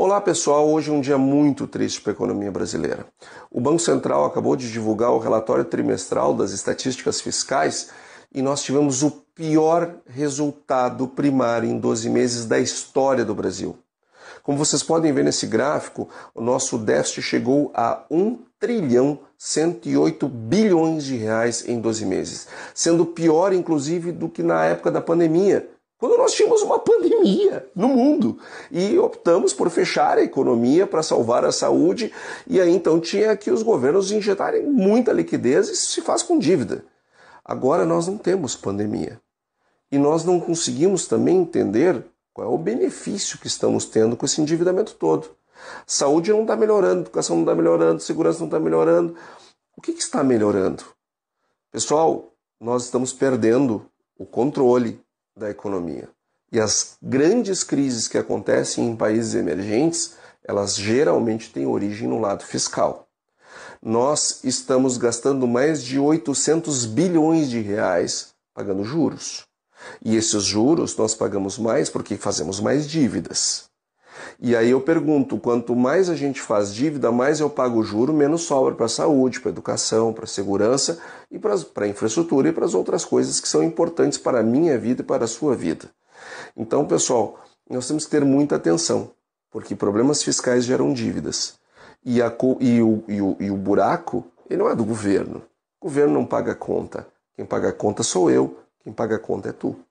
Olá pessoal, hoje é um dia muito triste para a economia brasileira. O Banco Central acabou de divulgar o relatório trimestral das estatísticas fiscais e nós tivemos o pior resultado primário em 12 meses da história do Brasil. Como vocês podem ver nesse gráfico, o nosso déficit chegou a 1 trilhão 108 bilhões de reais em 12 meses, sendo pior inclusive do que na época da pandemia, quando nós tínhamos uma pandemia no mundo e optamos por fechar a economia para salvar a saúde, e aí então tinha que os governos injetarem muita liquidez, e se faz com dívida. Agora nós não temos pandemia e nós não conseguimos também entender qual é o benefício que estamos tendo com esse endividamento todo. Saúde não está melhorando, educação não está melhorando, segurança não está melhorando. O que, que está melhorando? Pessoal, nós estamos perdendo o controle da economia. E as grandes crises que acontecem em países emergentes, elas geralmente têm origem no lado fiscal. Nós estamos gastando mais de 800 bilhões de reais pagando juros. E esses juros nós pagamos mais porque fazemos mais dívidas. E aí eu pergunto, quanto mais a gente faz dívida, mais eu pago juro, menos sobra para a saúde, para a educação, para a segurança e para a infraestrutura e para as outras coisas que são importantes para a minha vida e para a sua vida. Então, pessoal, nós temos que ter muita atenção, porque problemas fiscais geram dívidas. E, a, e, o, e, o, e o buraco, ele não é do governo. O governo não paga a conta. Quem paga a conta sou eu, quem paga a conta é tu.